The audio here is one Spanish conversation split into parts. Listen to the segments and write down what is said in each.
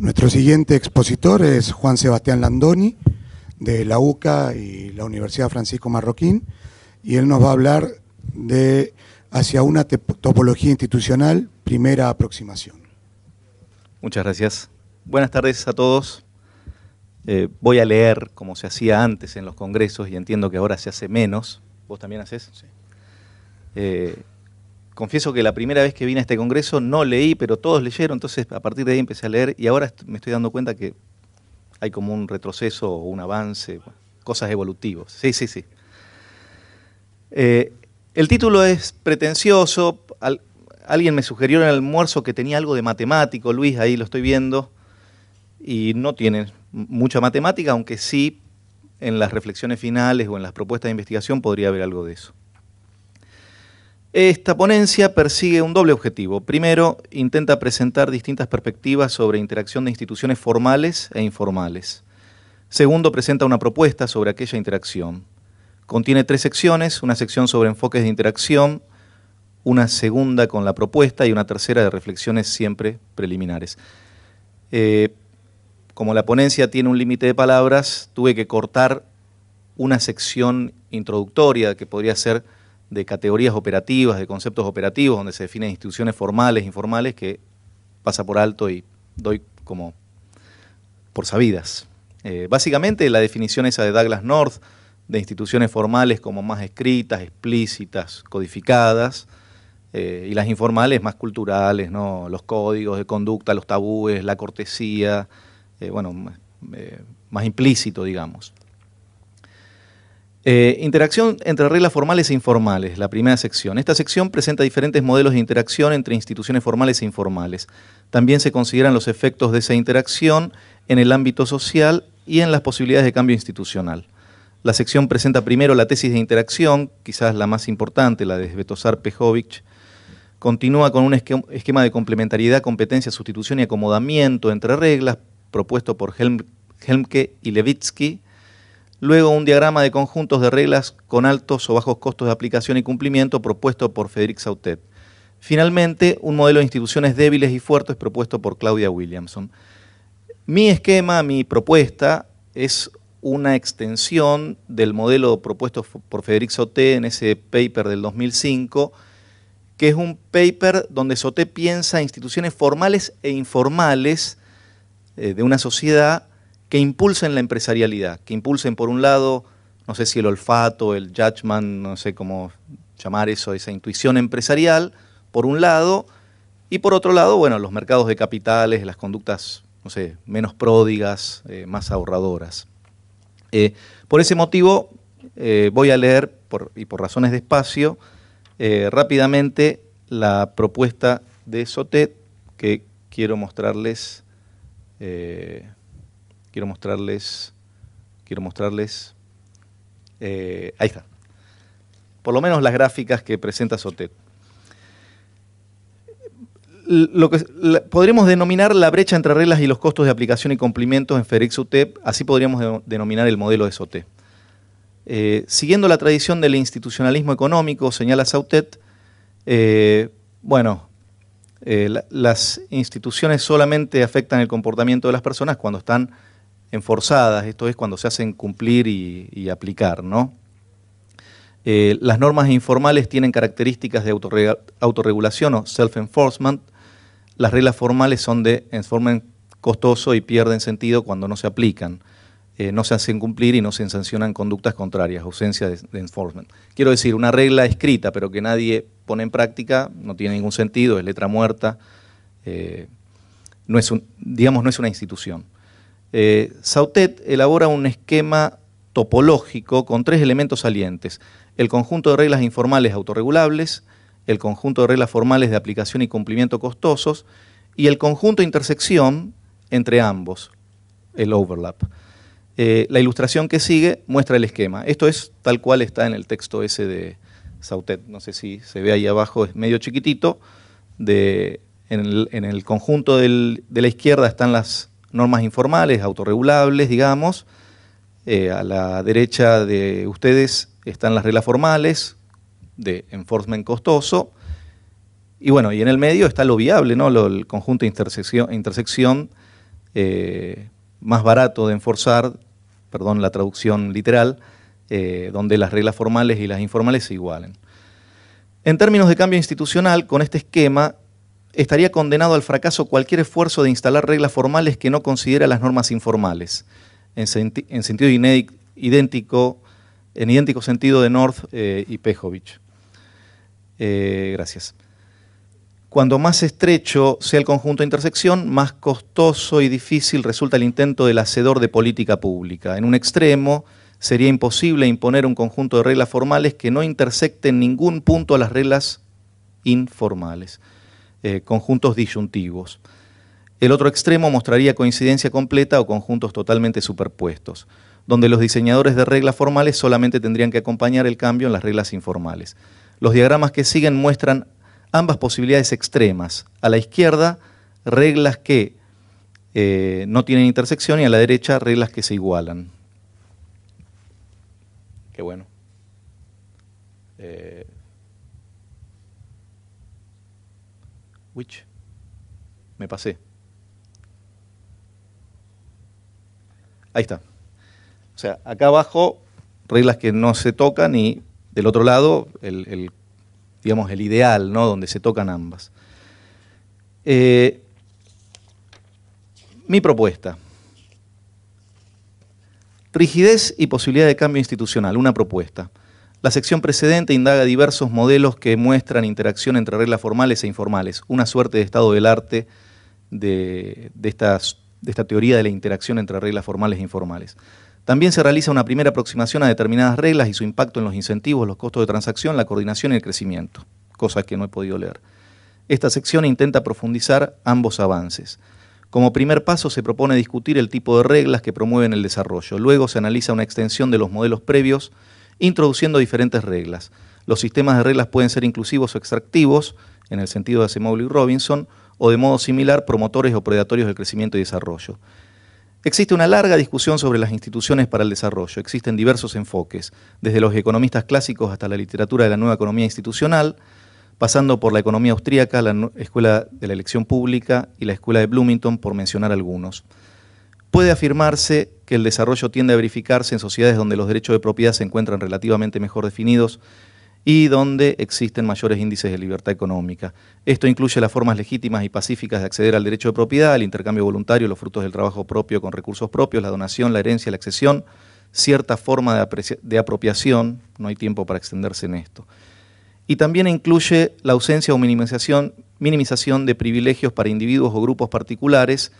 Nuestro siguiente expositor es Juan Sebastián Landoni, de la UCA y la Universidad Francisco Marroquín, y él nos va a hablar de hacia una topología institucional, primera aproximación. Muchas gracias. Buenas tardes a todos. Eh, voy a leer como se hacía antes en los congresos y entiendo que ahora se hace menos. ¿Vos también haces? Sí. Eh, confieso que la primera vez que vine a este congreso no leí, pero todos leyeron, entonces a partir de ahí empecé a leer y ahora me estoy dando cuenta que hay como un retroceso o un avance, cosas evolutivas. Sí, sí, sí. Eh, el título es pretencioso. alguien me sugirió en el almuerzo que tenía algo de matemático, Luis, ahí lo estoy viendo, y no tiene mucha matemática, aunque sí en las reflexiones finales o en las propuestas de investigación podría haber algo de eso. Esta ponencia persigue un doble objetivo. Primero, intenta presentar distintas perspectivas sobre interacción de instituciones formales e informales. Segundo, presenta una propuesta sobre aquella interacción. Contiene tres secciones, una sección sobre enfoques de interacción, una segunda con la propuesta y una tercera de reflexiones siempre preliminares. Eh, como la ponencia tiene un límite de palabras, tuve que cortar una sección introductoria que podría ser de categorías operativas, de conceptos operativos, donde se definen instituciones formales, informales, que pasa por alto y doy como por sabidas. Eh, básicamente la definición esa de Douglas North de instituciones formales como más escritas, explícitas, codificadas, eh, y las informales más culturales, ¿no? los códigos de conducta, los tabúes, la cortesía, eh, bueno, más implícito, digamos. Eh, interacción entre reglas formales e informales, la primera sección. Esta sección presenta diferentes modelos de interacción entre instituciones formales e informales. También se consideran los efectos de esa interacción en el ámbito social y en las posibilidades de cambio institucional. La sección presenta primero la tesis de interacción, quizás la más importante, la de Svetozar Pejovic. Continúa con un esquema de complementariedad, competencia, sustitución y acomodamiento entre reglas propuesto por Helmke y Levitsky Luego, un diagrama de conjuntos de reglas con altos o bajos costos de aplicación y cumplimiento propuesto por Federic Sautet. Finalmente, un modelo de instituciones débiles y fuertes propuesto por Claudia Williamson. Mi esquema, mi propuesta, es una extensión del modelo propuesto por Federic Sautet en ese paper del 2005, que es un paper donde Sautet piensa instituciones formales e informales eh, de una sociedad que impulsen la empresarialidad, que impulsen por un lado, no sé si el olfato, el judgment, no sé cómo llamar eso, esa intuición empresarial, por un lado, y por otro lado, bueno, los mercados de capitales, las conductas, no sé, menos pródigas, eh, más ahorradoras. Eh, por ese motivo, eh, voy a leer, y por razones de espacio, rápidamente la propuesta de Sotet que quiero mostrarles. Quiero mostrarles, quiero mostrarles, eh, ahí está, por lo menos las gráficas que presenta Sotet. Lo que podríamos denominar la brecha entre reglas y los costos de aplicación y cumplimientos en FedEx UTEP, así podríamos denominar el modelo de SOTEP. Eh, siguiendo la tradición del institucionalismo económico, señala SOTEP, eh, bueno, las instituciones solamente afectan el comportamiento de las personas cuando están enforzadas, esto es cuando se hacen cumplir y, aplicar, ¿no? Eh, las normas informales tienen características de autorregulación o self-enforcement. Las reglas formales son de enforcement costoso y pierden sentido cuando no se aplican. Eh, no se hacen cumplir y no se sancionan conductas contrarias, ausencia de, enforcement. Quiero decir, una regla escrita pero que nadie pone en práctica no tiene ningún sentido, es letra muerta, eh, no es digamos, no es una institución. Eh, Sautet elabora un esquema topológico con tres elementos salientes. El conjunto de reglas informales autorregulables, el conjunto de reglas formales de aplicación y cumplimiento costosos y el conjunto de intersección entre ambos, el overlap. Eh, la ilustración que sigue muestra el esquema. Esto es tal cual está en el texto ese de Sautet. No sé si se ve ahí abajo, es medio chiquitito. en, el, conjunto de la izquierda están las normas informales, autorregulables, digamos. Eh, a la derecha de ustedes están las reglas formales de enforcement costoso. Y bueno, y en el medio está lo viable, ¿no? el conjunto de intersección, eh, más barato de enforzar, perdón la traducción literal, eh, donde las reglas formales y las informales se igualen. En términos de cambio institucional, con este esquema estaría condenado al fracaso cualquier esfuerzo de instalar reglas formales que no considera las normas informales. En, sentido idéntico, en idéntico sentido de North eh, y Pejovich. Eh, gracias. Cuando más estrecho sea el conjunto de intersección, más costoso y difícil resulta el intento del hacedor de política pública. En un extremo, sería imposible imponer un conjunto de reglas formales que no intersecten ningún punto a las reglas informales. Eh, conjuntos disyuntivos. El otro extremo mostraría coincidencia completa o conjuntos totalmente superpuestos, donde los diseñadores de reglas formales solamente tendrían que acompañar el cambio en las reglas informales. Los diagramas que siguen muestran ambas posibilidades extremas. A la izquierda, reglas que eh, no tienen intersección y a la derecha, reglas que se igualan. Qué bueno. Eh, Me pasé. Ahí está. O sea, acá abajo, reglas que no se tocan y del otro lado, el, digamos, el ideal, ¿no? Donde se tocan ambas. Eh, mi propuesta. Rigidez y posibilidad de cambio institucional, una propuesta. La sección precedente indaga diversos modelos que muestran interacción entre reglas formales e informales, una suerte de estado del arte de, esta teoría de la interacción entre reglas formales e informales. También se realiza una primera aproximación a determinadas reglas y su impacto en los incentivos, los costos de transacción, la coordinación y el crecimiento, cosa que no he podido leer. Esta sección intenta profundizar ambos avances. Como primer paso se propone discutir el tipo de reglas que promueven el desarrollo. Luego se analiza una extensión de los modelos previos introduciendo diferentes reglas. Los sistemas de reglas pueden ser inclusivos o extractivos, en el sentido de Asimov y Robinson, o de modo similar promotores o predatorios del crecimiento y desarrollo. Existe una larga discusión sobre las instituciones para el desarrollo. Existen diversos enfoques, desde los economistas clásicos hasta la literatura de la nueva economía institucional, pasando por la economía austríaca, la Escuela de la Elección Pública y la Escuela de Bloomington, por mencionar algunos puede afirmarse que el desarrollo tiende a verificarse en sociedades donde los derechos de propiedad se encuentran relativamente mejor definidos y donde existen mayores índices de libertad económica. Esto incluye las formas legítimas y pacíficas de acceder al derecho de propiedad, el intercambio voluntario, los frutos del trabajo propio con recursos propios, la donación, la herencia, la excesión, cierta forma de, apropiación, no hay tiempo para extenderse en esto. Y también incluye la ausencia o minimización de privilegios para individuos o grupos particulares,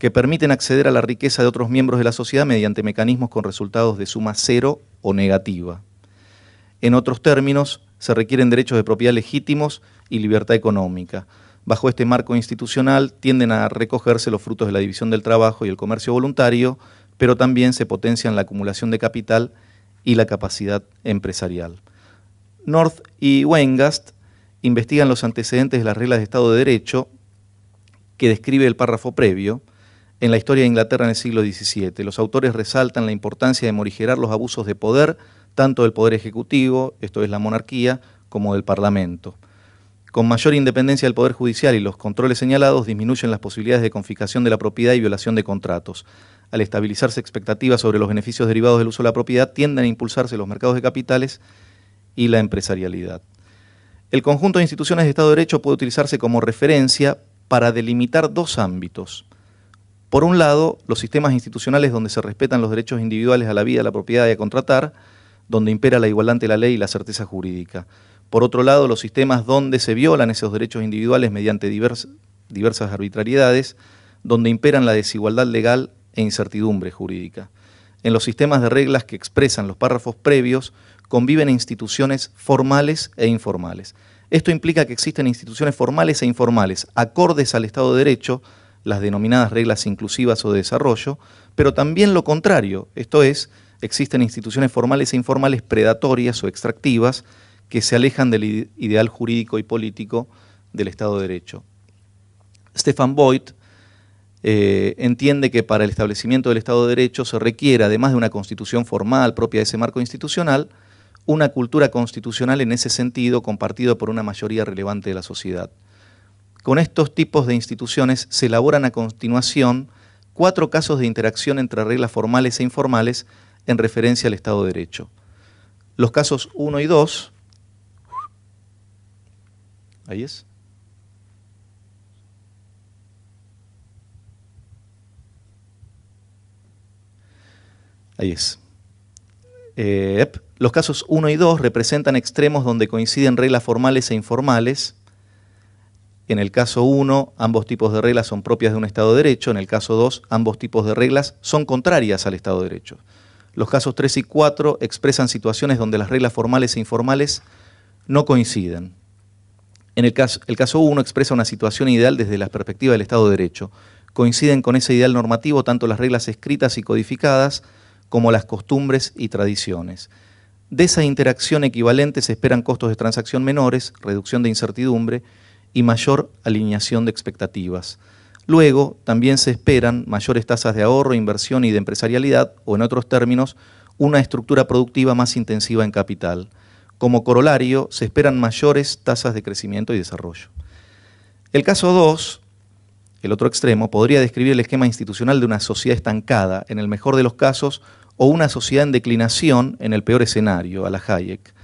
que permiten acceder a la riqueza de otros miembros de la sociedad mediante mecanismos con resultados de suma cero o negativa. En otros términos, se requieren derechos de propiedad legítimos y libertad económica. Bajo este marco institucional tienden a recogerse los frutos de la división del trabajo y el comercio voluntario, pero también se potencian la acumulación de capital y la capacidad empresarial. North y Wengast investigan los antecedentes de las reglas de Estado de Derecho que describe el párrafo previo, en la historia de Inglaterra en el siglo XVII. Los autores resaltan la importancia de morigerar los abusos de poder, tanto del poder ejecutivo, esto es la monarquía, como del Parlamento. Con mayor independencia del Poder Judicial y los controles señalados, disminuyen las posibilidades de confiscación de la propiedad y violación de contratos. Al estabilizarse expectativas sobre los beneficios derivados del uso de la propiedad, tienden a impulsarse los mercados de capitales y la empresarialidad. El conjunto de instituciones de Estado de Derecho puede utilizarse como referencia para delimitar dos ámbitos, por un lado, los sistemas institucionales donde se respetan los derechos individuales a la vida, la propiedad y a contratar, donde impera la igualdad ante la ley y la certeza jurídica. Por otro lado, los sistemas donde se violan esos derechos individuales mediante diversas arbitrariedades, donde imperan la desigualdad legal e incertidumbre jurídica. En los sistemas de reglas que expresan los párrafos previos conviven instituciones formales e informales. Esto implica que existen instituciones formales e informales, acordes al Estado de Derecho, las denominadas reglas inclusivas o de desarrollo, pero también lo contrario, esto es, existen instituciones formales e informales predatorias o extractivas que se alejan del ideal jurídico y político del Estado de Derecho. Stefan Boyd eh, entiende que para el establecimiento del Estado de Derecho se requiere, además de una constitución formal propia de ese marco institucional, una cultura constitucional en ese sentido compartida por una mayoría relevante de la sociedad. Con estos tipos de instituciones se elaboran a continuación cuatro casos de interacción entre reglas formales e informales en referencia al Estado de Derecho. Los casos 1 y 2, ahí es. Ahí es. Eh, los casos 1 y 2 representan extremos donde coinciden reglas formales e informales en el caso 1, ambos tipos de reglas son propias de un Estado de Derecho. En el caso 2, ambos tipos de reglas son contrarias al Estado de Derecho. Los casos 3 y 4 expresan situaciones donde las reglas formales e informales no coinciden. En el caso, el caso 1 expresa una situación ideal desde la perspectiva del Estado de Derecho. Coinciden con ese ideal normativo tanto las reglas escritas y codificadas como las costumbres y tradiciones. De esa interacción equivalente se esperan costos de transacción menores, reducción de incertidumbre y mayor alineación de expectativas. Luego, también se esperan mayores tasas de ahorro, inversión y de empresarialidad, o en otros términos, una estructura productiva más intensiva en capital. Como corolario, se esperan mayores tasas de crecimiento y desarrollo. El caso 2, el otro extremo, podría describir el esquema institucional de una sociedad estancada, en el mejor de los casos, o una sociedad en declinación, en el peor escenario, a la Hayek.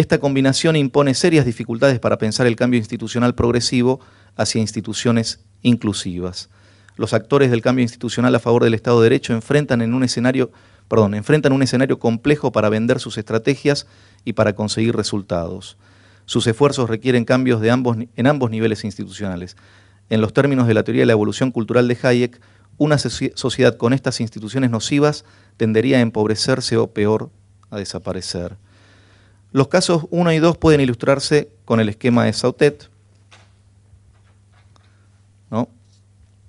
Esta combinación impone serias dificultades para pensar el cambio institucional progresivo hacia instituciones inclusivas. Los actores del cambio institucional a favor del Estado de Derecho enfrentan en un escenario, perdón, enfrentan un escenario complejo para vender sus estrategias y para conseguir resultados. Sus esfuerzos requieren cambios en ambos niveles institucionales. En los términos de la teoría de la evolución cultural de Hayek, una sociedad con estas instituciones nocivas tendería a empobrecerse o peor, a desaparecer. Los casos 1 y 2 pueden ilustrarse con el esquema de Sautet.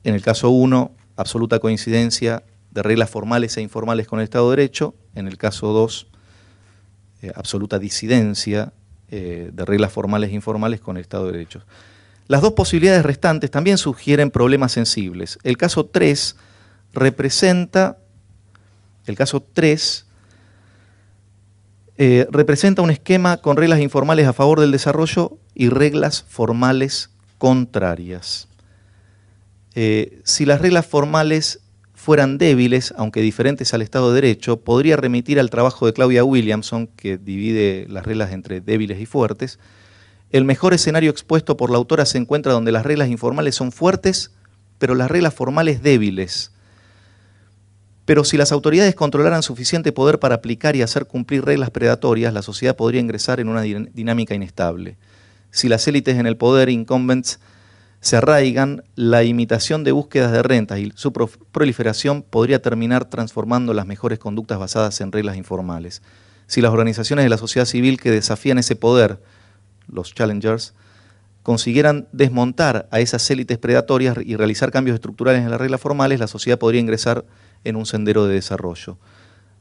En el caso 1, absoluta coincidencia de reglas formales e informales con el Estado de Derecho. En el caso 2, eh, absoluta disidencia eh, de reglas formales e informales con el Estado de Derecho. Las dos posibilidades restantes también sugieren problemas sensibles. El caso 3 representa, el caso 3 eh, representa un esquema con reglas informales a favor del desarrollo y reglas formales contrarias. Eh, si las reglas formales fueran débiles, aunque diferentes al Estado de Derecho, podría remitir al trabajo de Claudia Williamson, que divide las reglas entre débiles y fuertes. El mejor escenario expuesto por la autora se encuentra donde las reglas informales son fuertes, pero las reglas formales débiles, pero si las autoridades controlaran suficiente poder para aplicar y hacer cumplir reglas predatorias, la sociedad podría ingresar en una dinámica inestable. Si las élites en el poder, incumbents, se arraigan, la imitación de búsquedas de rentas y su proliferación podría terminar transformando las mejores conductas basadas en reglas informales. Si las organizaciones de la sociedad civil que desafían ese poder, los challengers, consiguieran desmontar a esas élites predatorias y realizar cambios estructurales en las reglas formales, la sociedad podría ingresar en un sendero de desarrollo.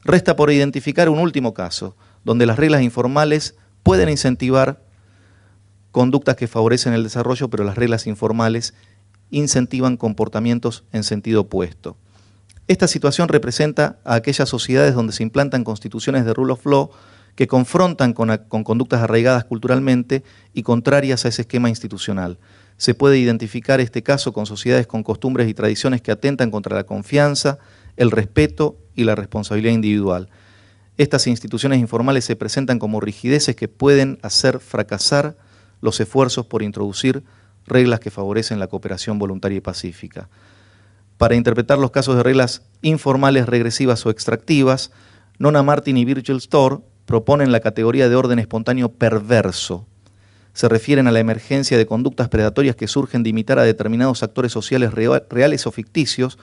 Resta por identificar un último caso, donde las reglas informales pueden incentivar conductas que favorecen el desarrollo, pero las reglas informales incentivan comportamientos en sentido opuesto. Esta situación representa a aquellas sociedades donde se implantan constituciones de rule of law que confrontan con, con, conductas arraigadas culturalmente y contrarias a ese esquema institucional. Se puede identificar este caso con sociedades con costumbres y tradiciones que atentan contra la confianza, el respeto y la responsabilidad individual. Estas instituciones informales se presentan como rigideces que pueden hacer fracasar los esfuerzos por introducir reglas que favorecen la cooperación voluntaria y pacífica. Para interpretar los casos de reglas informales, regresivas o extractivas, Nona Martin y Virgil Storr proponen la categoría de orden espontáneo perverso. Se refieren a la emergencia de conductas predatorias que surgen de imitar a determinados actores sociales reales o ficticios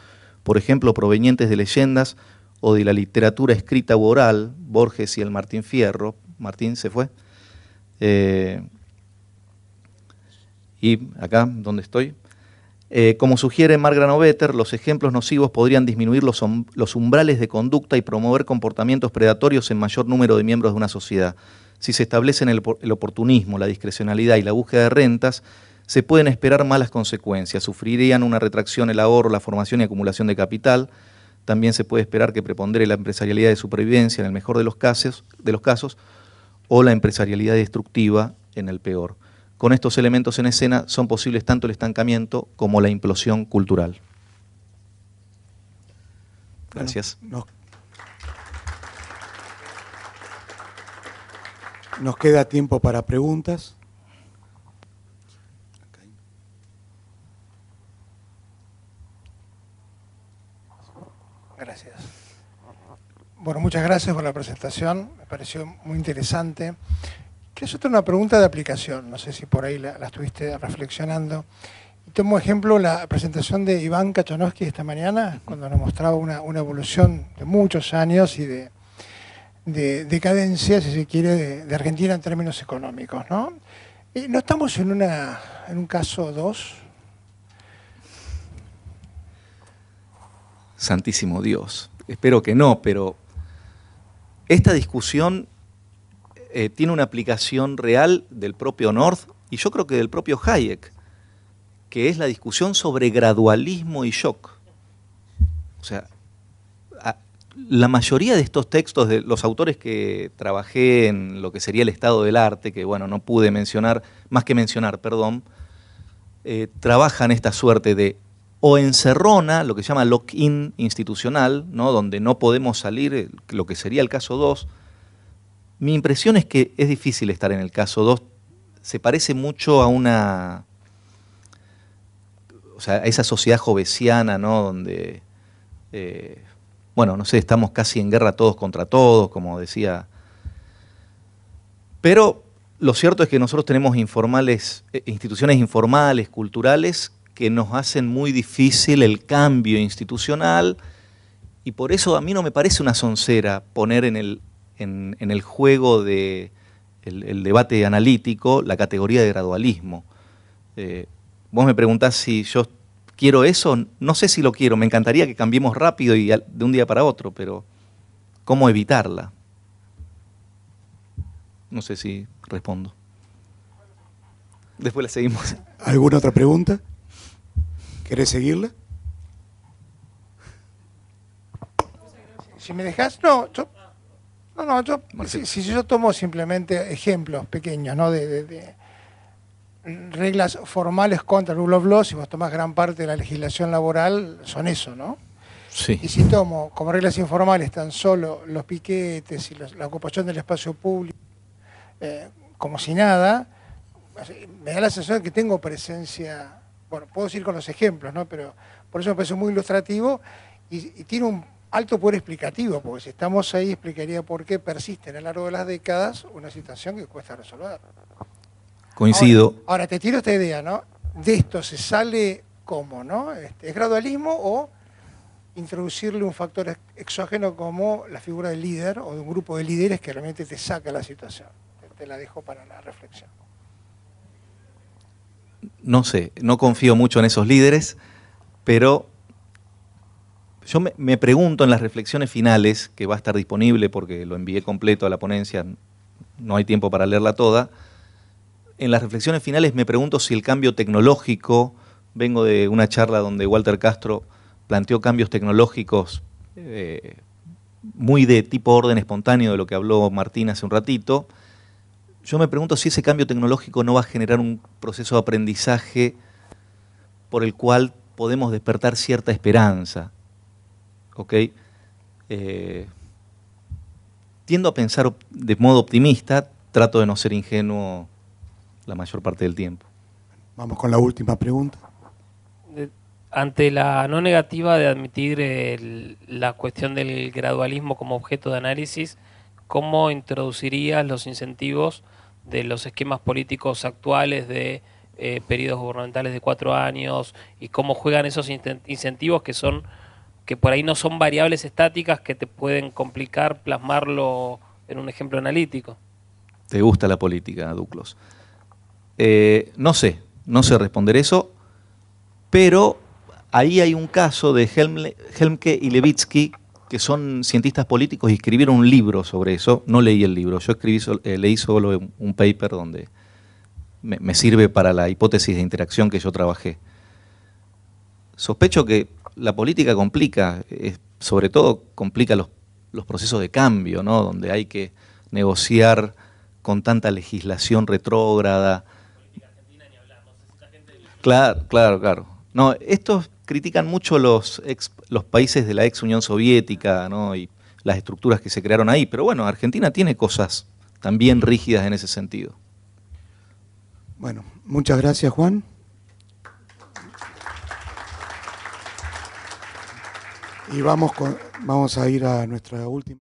por ejemplo, provenientes de leyendas o de la literatura escrita u oral, Borges y el Martín Fierro, Martín se fue, eh, y acá donde estoy, eh, como sugiere Margaret Obeter, los ejemplos nocivos podrían disminuir los, umbrales de conducta y promover comportamientos predatorios en mayor número de miembros de una sociedad. Si se establecen el oportunismo, la discrecionalidad y la búsqueda de rentas, se pueden esperar malas consecuencias. Sufrirían una retracción el ahorro, la formación y acumulación de capital. También se puede esperar que prepondere la empresarialidad de supervivencia en el mejor de los casos, de los casos o la empresarialidad destructiva en el peor. Con estos elementos en escena son posibles tanto el estancamiento como la implosión cultural. Gracias. nos queda tiempo para preguntas. Gracias. Bueno, muchas gracias por la presentación, me pareció muy interesante. Quiero hacerte una pregunta de aplicación, no sé si por ahí la, estuviste reflexionando. Tomo ejemplo la presentación de Iván Kachonowski esta mañana, cuando nos mostraba una, evolución de muchos años y de, decadencia, si se quiere, de, Argentina en términos económicos. ¿no? no estamos en, una, en un caso dos. Santísimo Dios. Espero que no, pero esta discusión eh, tiene una aplicación real del propio North y yo creo que del propio Hayek, que es la discusión sobre gradualismo y shock. O sea, la mayoría de estos textos de los autores que trabajé en lo que sería el estado del arte, que bueno, no pude mencionar, más que mencionar, perdón, eh, trabajan esta suerte de o encerrona, lo que se llama lock-in institucional, ¿no? donde no podemos salir, eh, lo que sería el caso 2, mi impresión es que es difícil estar en el caso 2. Se parece mucho a una. O sea, a esa sociedad jovesiana, ¿no? Donde. Eh, bueno, no sé, estamos casi en guerra todos contra todos, como decía. Pero lo cierto es que nosotros tenemos informales, eh, instituciones informales, culturales, que nos hacen muy difícil el cambio institucional y por eso a mí no me parece una soncera poner en el, en, el juego de el, debate analítico la categoría de gradualismo. Eh, vos me preguntás si yo quiero eso, no sé si lo quiero, me encantaría que cambiemos rápido y de un día para otro, pero ¿cómo evitarla? No sé si respondo. Después la seguimos. ¿Alguna otra pregunta? ¿Querés seguirle? Si me dejas, no, yo, no, no, yo, si, yo tomo simplemente ejemplos pequeños, ¿no? de, reglas formales contra el rule of law, si vos tomás gran parte de la legislación laboral, son eso, ¿no? Sí. Y si tomo como reglas informales tan solo los piquetes y la ocupación del espacio público, eh, como si nada, me da la sensación de que tengo presencia bueno, puedo decir con los ejemplos, ¿no? Pero por eso me parece muy ilustrativo y, tiene un alto poder explicativo, porque si estamos ahí explicaría por qué persiste a lo largo de las décadas una situación que cuesta resolver. Coincido. Ahora, te tiro esta idea, ¿no? De esto se sale cómo, ¿no? Este, ¿Es gradualismo o introducirle un factor exógeno como la figura del líder o de un grupo de líderes que realmente te saca la situación? Te, te la dejo para la reflexión no sé, no confío mucho en esos líderes, pero yo me, pregunto en las reflexiones finales, que va a estar disponible porque lo envié completo a la ponencia, no hay tiempo para leerla toda, en las reflexiones finales me pregunto si el cambio tecnológico, vengo de una charla donde Walter Castro planteó cambios tecnológicos eh, muy de tipo orden espontáneo de lo que habló Martín hace un ratito, yo me pregunto si ese cambio tecnológico no va a generar un proceso de aprendizaje por el cual podemos despertar cierta esperanza. Eh, tiendo a pensar de modo optimista, trato de no ser ingenuo la mayor parte del tiempo. Vamos con la última pregunta. Ante la no negativa de admitir la cuestión del gradualismo como objeto de análisis, ¿cómo introducirías los incentivos de los esquemas políticos actuales de eh, periodos gubernamentales de cuatro años y cómo juegan esos incentivos que son que por ahí no son variables estáticas que te pueden complicar plasmarlo en un ejemplo analítico? Te gusta la política, Duclos. Eh, no sé, no sé responder eso, pero ahí hay un caso de Helmke y Levitsky que son cientistas políticos y escribieron un libro sobre eso. No leí el libro, yo escribí, eh, leí solo un paper donde me, sirve para la hipótesis de interacción que yo trabajé. Sospecho que la política complica, sobre todo complica los, procesos de cambio, donde hay que negociar con tanta legislación retrógrada. Claro, claro, claro. No, estos critican mucho los, los países de la ex Unión Soviética y las estructuras que se crearon ahí, pero bueno, Argentina tiene cosas también rígidas en ese sentido. Bueno, muchas gracias Juan. Y vamos, vamos a ir a nuestra última...